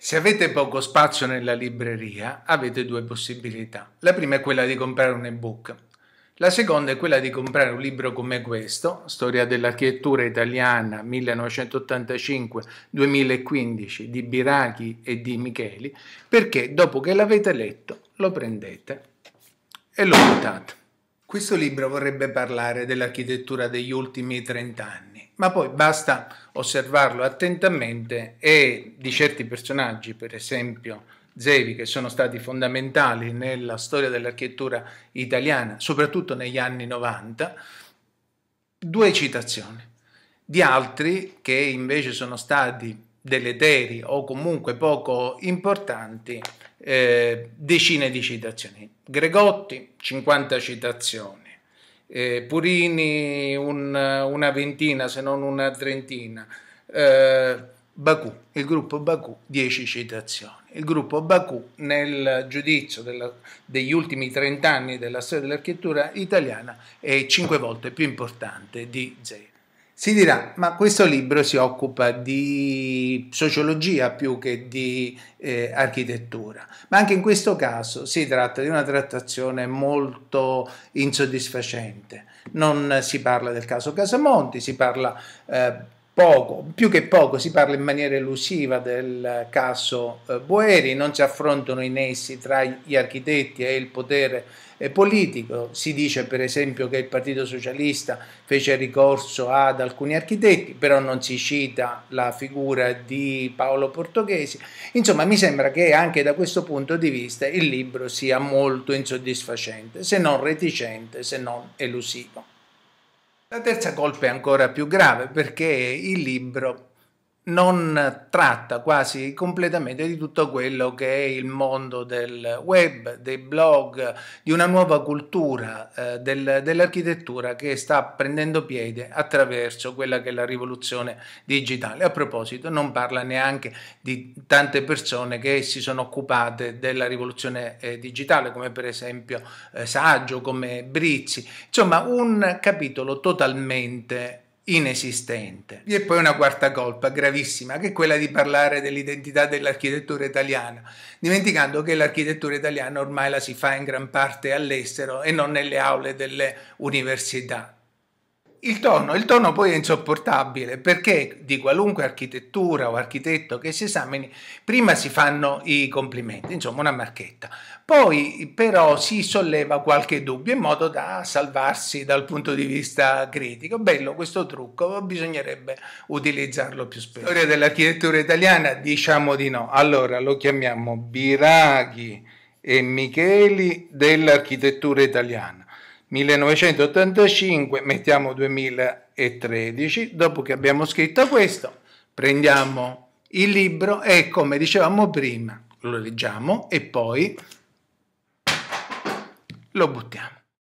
Se avete poco spazio nella libreria, avete due possibilità. La prima è quella di comprare un ebook. La seconda è quella di comprare un libro come questo, Storia dell'architettura italiana 1985-2015 di Birachi e di Micheli, perché dopo che l'avete letto lo prendete e lo votate. Questo libro vorrebbe parlare dell'architettura degli ultimi 30 anni ma poi basta osservarlo attentamente e di certi personaggi, per esempio Zevi, che sono stati fondamentali nella storia dell'architettura italiana, soprattutto negli anni 90, due citazioni. Di altri che invece sono stati deleteri o comunque poco importanti, eh, decine di citazioni. Gregotti, 50 citazioni eh, Purini un, una ventina se non una trentina, eh, Baku, il gruppo Baku 10 citazioni. Il gruppo Baku nel giudizio della, degli ultimi 30 anni della storia dell'architettura italiana è 5 volte più importante di Zeta. Si dirà, ma questo libro si occupa di sociologia più che di eh, architettura, ma anche in questo caso si tratta di una trattazione molto insoddisfacente. Non si parla del caso Casamonti, si parla eh, poco, più che poco si parla in maniera elusiva del caso eh, Boeri, non si affrontano i nessi tra gli architetti e il potere eh, politico, si dice per esempio che il Partito Socialista fece ricorso ad alcuni architetti, però non si cita la figura di Paolo Portoghesi, insomma mi sembra che anche da questo punto di vista il libro sia molto insoddisfacente, se non reticente, se non elusivo. La terza colpa è ancora più grave perché il libro non tratta quasi completamente di tutto quello che è il mondo del web, dei blog, di una nuova cultura eh, del, dell'architettura che sta prendendo piede attraverso quella che è la rivoluzione digitale. A proposito, non parla neanche di tante persone che si sono occupate della rivoluzione eh, digitale, come per esempio eh, Saggio, come Brizzi. Insomma, un capitolo totalmente inesistente. E poi una quarta colpa gravissima, che è quella di parlare dell'identità dell'architettura italiana, dimenticando che l'architettura italiana ormai la si fa in gran parte all'estero e non nelle aule delle università. Il tono, il tono poi è insopportabile perché di qualunque architettura o architetto che si esamini, prima si fanno i complimenti, insomma una marchetta, poi però si solleva qualche dubbio in modo da salvarsi dal punto di vista critico. Bello questo trucco, bisognerebbe utilizzarlo più spesso. Storia dell'architettura italiana, diciamo di no. Allora lo chiamiamo Biraghi e Micheli dell'architettura italiana 1985, mettiamo 2013, dopo che abbiamo scritto questo, prendiamo il libro e come dicevamo prima, lo leggiamo e poi lo buttiamo.